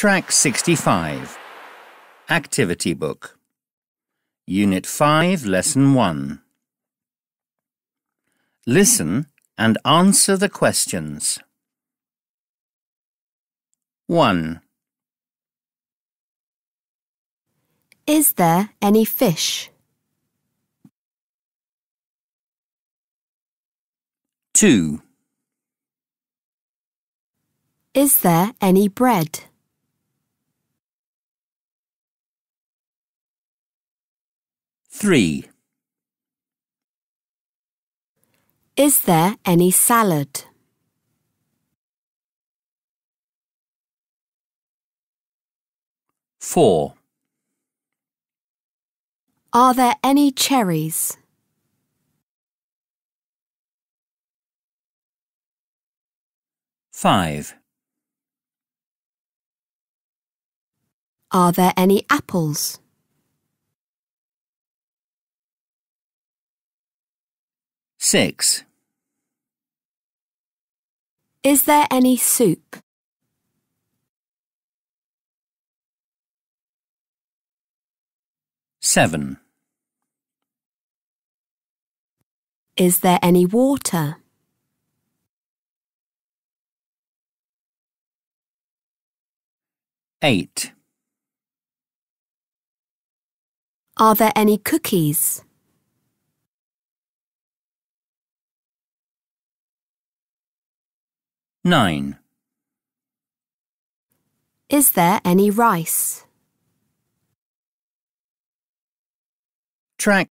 Track 65 Activity Book Unit 5, Lesson 1 Listen and answer the questions. 1. Is there any fish? 2. Is there any bread? 3. Is there any salad? Four. Are there any cherries? Five. Are there any apples? 6. Is there any soup? Seven. Is there any water? Eight. Are there any cookies? 9. Is there any rice? Track